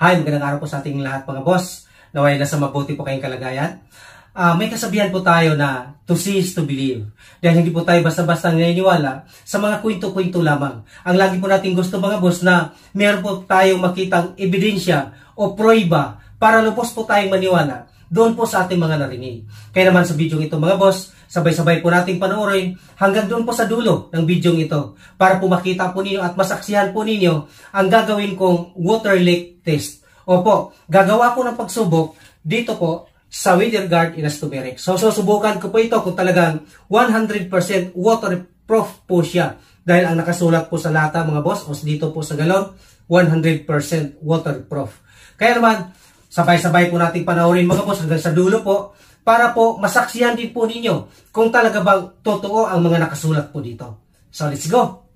Hi, magandang araw po sa ating lahat mga boss. Naway na sa mabuti po kayong kalagayan. Uh, may kasabihan po tayo na to see is to believe. Dahil hindi po tayo basta-basta naniniwala sa mga kwento-kwento lamang. Ang lagi po nating gusto mga boss na meron po tayong makitang ebidensya o proiba para lupos po tayong maniwala doon po sa ating mga narinig. Kaya naman sa video ito mga boss, sabay-sabay po nating panoorin hanggang doon po sa dulo ng video ito para po makita po ninyo at masaksihan po ninyo ang gagawin kong water leak test. Opo, gagawa ko ng pagsubok dito po sa weather guard elastomeric. So susubukan ko po ito kung talagang 100% waterproof po siya dahil ang nakasulat po sa lata mga boss o dito po sa galon 100% waterproof. Kaya naman, Sabay-sabay po nating panoorin mga boss hanggang sa dulo po para po masaksihan din po ninyo kung talaga bang totoo ang mga nakasulat po dito. So let's go!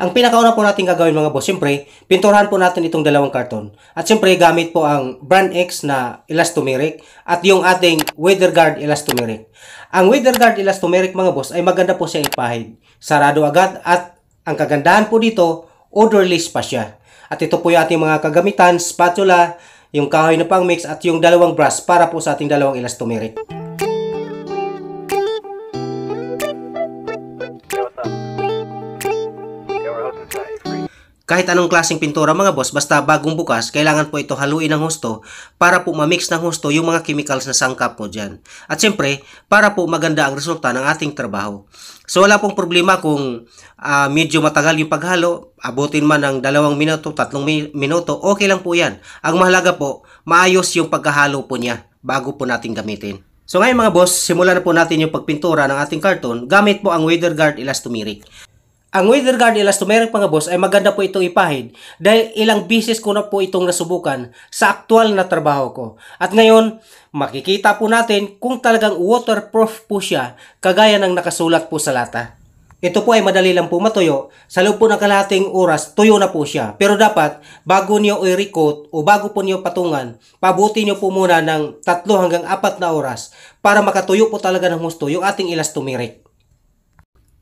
Ang pinakauna po natin gagawin mga boss, siyempre, pinturahan po natin itong dalawang karton. At siyempre, gamit po ang Brand X na elastomeric at yung ating WeatherGuard elastomeric. Ang WeatherGuard elastomeric mga boss ay maganda po siya ipahid. Sarado agad at ang kagandahan po dito, odorless pa siya. At ito po yung ating mga kagamitan, spatula, yung kahoy na pang mix at yung dalawang brass para po sa ating dalawang elastomeric. Kahit anong klaseng pintura mga boss, basta bagong bukas, kailangan po ito haluin ng husto para po mamix ng husto yung mga chemicals na sangkap mo dyan. At siyempre, para po maganda ang resulta ng ating trabaho. So wala pong problema kung uh, medyo matagal yung paghalo, abutin man ng dalawang minuto, tatlong mi- minuto, okay lang po yan. Ang mahalaga po, maayos yung pagkahalo po niya bago po natin gamitin. So ngayon mga boss, simulan na po natin yung pagpintura ng ating karton gamit po ang weather guard elastomeric. Ang weather guard elastomeric mga boss ay maganda po itong ipahid dahil ilang bisis ko na po itong nasubukan sa aktual na trabaho ko. At ngayon, makikita po natin kung talagang waterproof po siya kagaya ng nakasulat po sa lata. Ito po ay madali lang po matuyo. Sa loob po ng kalahating oras, tuyo na po siya. Pero dapat, bago niyo i-recoat o bago po niyo patungan, pabuti niyo po muna ng 3 hanggang 4 na oras para makatuyo po talaga ng husto yung ating elastomeric.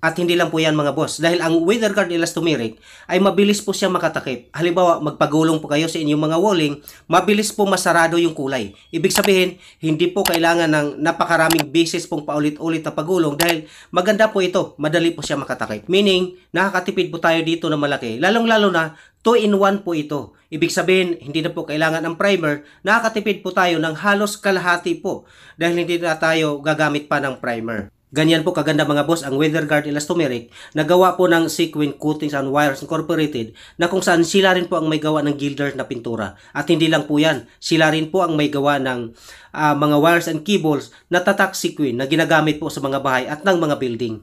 At hindi lang po yan mga boss. Dahil ang weather guard elastomeric ay mabilis po siyang makatakip. Halimbawa, magpagulong po kayo sa inyong mga walling, mabilis po masarado yung kulay. Ibig sabihin, hindi po kailangan ng napakaraming beses pong paulit-ulit na pagulong dahil maganda po ito. Madali po siya makatakip. Meaning, nakakatipid po tayo dito na malaki. Lalong-lalo na, 2-in-1 po ito. Ibig sabihin, hindi na po kailangan ng primer. Nakakatipid po tayo ng halos kalahati po dahil hindi na tayo gagamit pa ng primer. Ganyan po kaganda mga boss ang WeatherGuard elastomeric na gawa po ng Sequin Coatings and Wires Incorporated na kung saan sila rin po ang may gawa ng gilder na pintura. At hindi lang po yan, sila rin po ang may gawa ng uh, mga wires and cables na tatak sequin na ginagamit po sa mga bahay at ng mga building.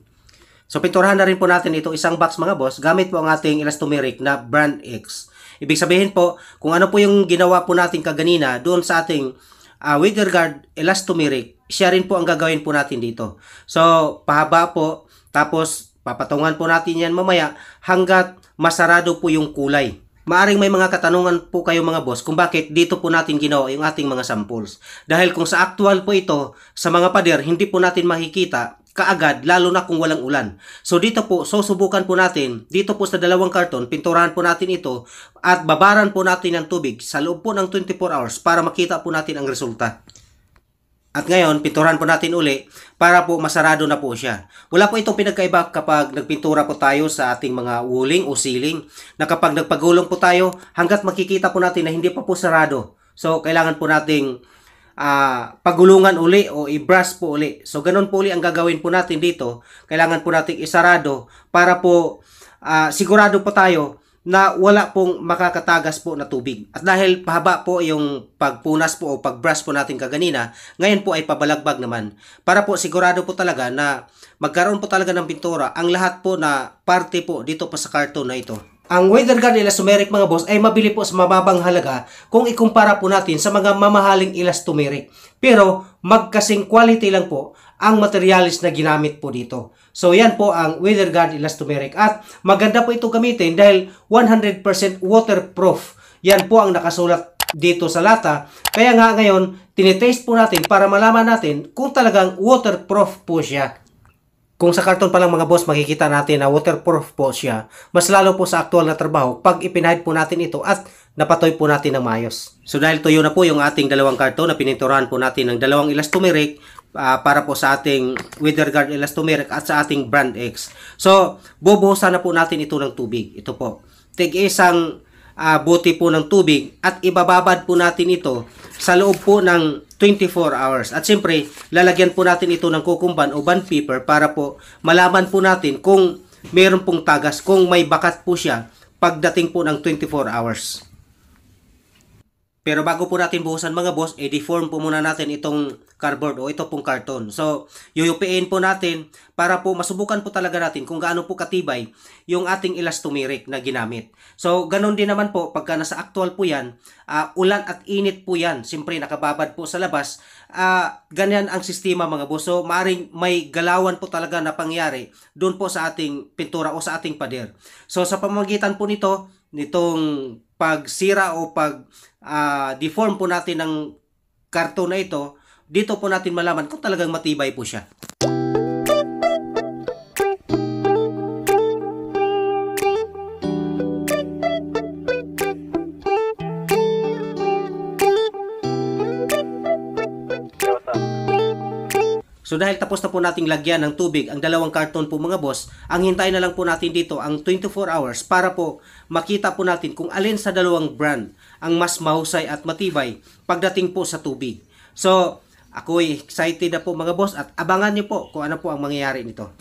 So pinturahan na rin po natin ito isang box mga boss gamit po ang ating elastomeric na Brand X. Ibig sabihin po kung ano po yung ginawa po natin kaganina doon sa ating uh, weather elastomeric siya rin po ang gagawin po natin dito. So, pahaba po. Tapos, papatungan po natin yan mamaya hanggat masarado po yung kulay. Maaring may mga katanungan po kayo mga boss kung bakit dito po natin ginawa yung ating mga samples. Dahil kung sa actual po ito, sa mga pader, hindi po natin makikita kaagad lalo na kung walang ulan. So dito po, susubukan po natin, dito po sa dalawang karton, pinturahan po natin ito at babaran po natin ng tubig sa loob po ng 24 hours para makita po natin ang resulta. At ngayon, pinturahan po natin uli para po masarado na po siya. Wala po itong pinagkaiba kapag nagpintura po tayo sa ating mga uling o siling na kapag nagpagulong po tayo hanggat makikita po natin na hindi pa po sarado. So, kailangan po nating uh, pagulungan uli o i-brush po uli. So, ganun po uli ang gagawin po natin dito. Kailangan po nating isarado para po uh, sigurado po tayo na wala pong makakatagas po na tubig. At dahil pahaba po yung pagpunas po o pagbrush po natin kaganina, ngayon po ay pabalagbag naman. Para po sigurado po talaga na magkaroon po talaga ng pintura ang lahat po na parte po dito po sa karton na ito. Ang weather gun nila Sumeric mga boss ay mabili po sa mababang halaga kung ikumpara po natin sa mga mamahaling elastomeric. Pero magkasing quality lang po ang materialis na ginamit po dito. So yan po ang Weather Guard Elastomeric at maganda po ito gamitin dahil 100% waterproof. Yan po ang nakasulat dito sa lata. Kaya nga ngayon, tinitaste po natin para malaman natin kung talagang waterproof po siya. Kung sa karton pa lang mga boss, makikita natin na waterproof po siya. Mas lalo po sa aktual na trabaho pag ipinahid po natin ito at napatoy po natin ng mayos. So dahil tuyo na po yung ating dalawang karton na pininturahan po natin ng dalawang elastomeric, uh, para po sa ating with regard elastomeric at sa ating brand X. So, bubuhusan na po natin ito ng tubig. Ito po. Tig isang uh, buti po ng tubig at ibababad po natin ito sa loob po ng 24 hours. At siyempre, lalagyan po natin ito ng kukumban o band paper para po malaman po natin kung meron pong tagas, kung may bakat po siya pagdating po ng 24 hours. Pero bago po natin buhusan mga boss, i-deform po muna natin itong cardboard o ito pong karton. So, yuyupiin po natin para po masubukan po talaga natin kung gaano po katibay yung ating elastomeric na ginamit. So, ganun din naman po pagka nasa actual po yan, uh, ulan at init po yan. Siyempre, nakababad po sa labas. Uh, ganyan ang sistema mga boss. So, maaaring may galawan po talaga na pangyari doon po sa ating pintura o sa ating pader. So, sa pamagitan po nito, nitong pagsira o pag uh, deform po natin ng karton na ito, dito po natin malaman kung talagang matibay po siya. So dahil tapos na po nating lagyan ng tubig ang dalawang karton po mga boss, ang hintayin na lang po natin dito ang 24 hours para po makita po natin kung alin sa dalawang brand ang mas mahusay at matibay pagdating po sa tubig. So ako'y excited na po mga boss at abangan niyo po kung ano po ang mangyayari nito.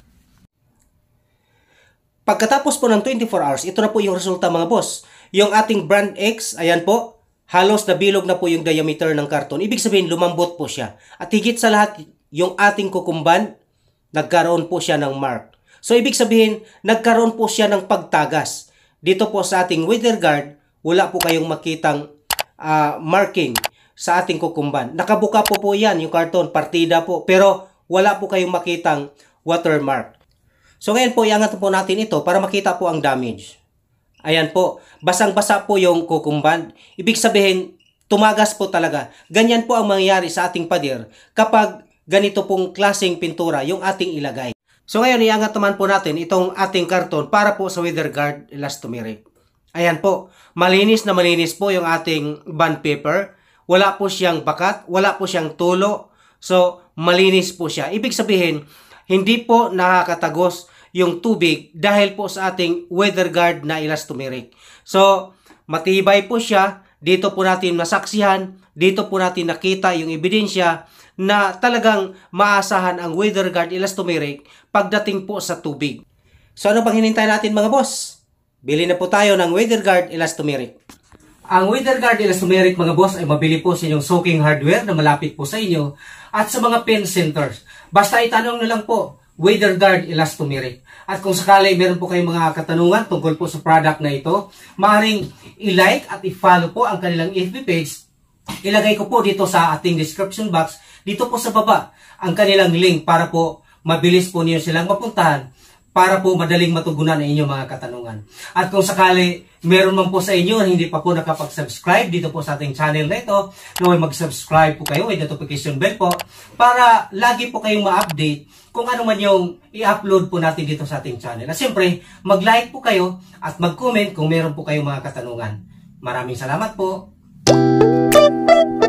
Pagkatapos po ng 24 hours, ito na po yung resulta mga boss. Yung ating brand X, ayan po, halos nabilog na po yung diameter ng karton. Ibig sabihin, lumambot po siya. At higit sa lahat, yung ating kukumban, nagkaroon po siya ng mark. So ibig sabihin, nagkaroon po siya ng pagtagas. Dito po sa ating weather guard, wala po kayong makitang uh, marking sa ating kukumban. Nakabuka po po yan yung karton, partida po. Pero wala po kayong makitang watermark. So ngayon po, iangat po natin ito para makita po ang damage. Ayan po, basang-basa po yung kukumban. Ibig sabihin, tumagas po talaga. Ganyan po ang mangyayari sa ating pader kapag ganito pong klaseng pintura yung ating ilagay. So ngayon iangat naman po natin itong ating karton para po sa weather guard elastomeric. Ayan po, malinis na malinis po yung ating bond paper. Wala po siyang bakat, wala po siyang tulo. So, malinis po siya. Ibig sabihin, hindi po nakakatagos yung tubig dahil po sa ating weather guard na elastomeric. So, matibay po siya. Dito po natin nasaksihan. Dito po natin nakita yung ebidensya na talagang maasahan ang weather guard elastomeric pagdating po sa tubig. So ano bang hinintay natin mga boss? Bili na po tayo ng weather guard elastomeric. Ang weather guard elastomeric mga boss ay mabili po sa inyong soaking hardware na malapit po sa inyo at sa mga pen centers. Basta itanong na lang po, weather guard elastomeric. At kung sakali meron po kayong mga katanungan tungkol po sa product na ito, maaaring i-like at i-follow po ang kanilang FB page. Ilagay ko po dito sa ating description box dito po sa baba ang kanilang link para po mabilis po niyo silang mapuntahan para po madaling matugunan ang inyong mga katanungan. At kung sakali meron man po sa inyo na hindi pa po nakapag-subscribe dito po sa ating channel na ito, naway mag-subscribe po kayo with notification bell po para lagi po kayong ma-update kung ano man yung i-upload po natin dito sa ating channel. At siyempre, mag-like po kayo at mag-comment kung meron po kayong mga katanungan. Maraming salamat po! Thank you.